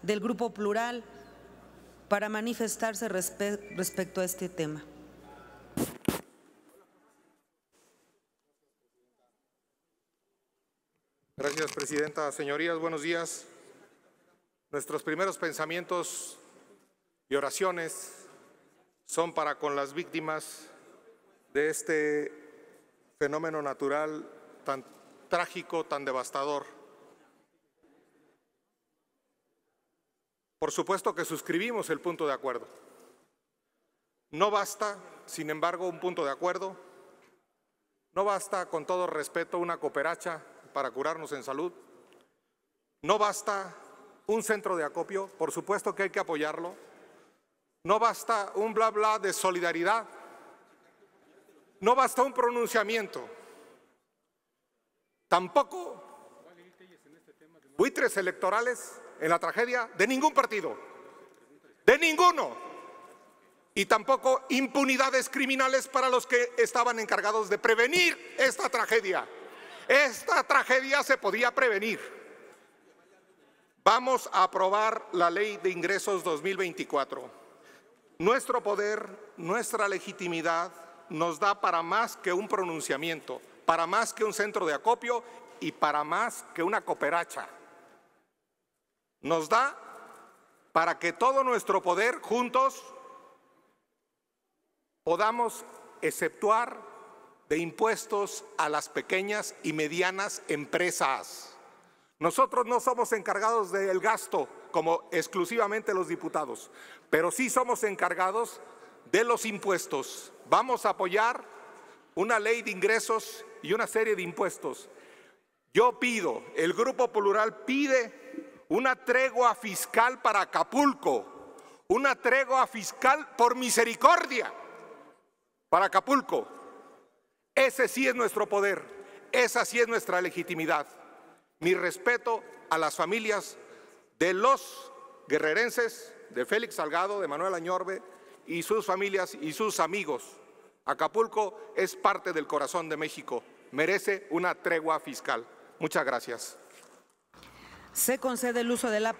del Grupo Plural para manifestarse respecto a este tema. Gracias, Presidenta. Señorías, buenos días. Nuestros primeros pensamientos y oraciones son para con las víctimas de este fenómeno natural tan trágico, tan devastador Por supuesto que suscribimos el punto de acuerdo. No basta, sin embargo, un punto de acuerdo. No basta, con todo respeto, una cooperacha para curarnos en salud. No basta un centro de acopio, por supuesto que hay que apoyarlo. No basta un bla bla de solidaridad. No basta un pronunciamiento. Tampoco buitres electorales en la tragedia de ningún partido, de ninguno, y tampoco impunidades criminales para los que estaban encargados de prevenir esta tragedia. Esta tragedia se podía prevenir. Vamos a aprobar la ley de ingresos 2024. Nuestro poder, nuestra legitimidad nos da para más que un pronunciamiento, para más que un centro de acopio y para más que una cooperacha nos da para que todo nuestro poder juntos podamos exceptuar de impuestos a las pequeñas y medianas empresas. Nosotros no somos encargados del gasto como exclusivamente los diputados, pero sí somos encargados de los impuestos. Vamos a apoyar una ley de ingresos y una serie de impuestos. Yo pido, el Grupo Plural pide una tregua fiscal para Acapulco, una tregua fiscal por misericordia para Acapulco. Ese sí es nuestro poder, esa sí es nuestra legitimidad. Mi respeto a las familias de los guerrerenses, de Félix Salgado, de Manuel Añorbe y sus familias y sus amigos. Acapulco es parte del corazón de México, merece una tregua fiscal. Muchas gracias. Se concede el uso de la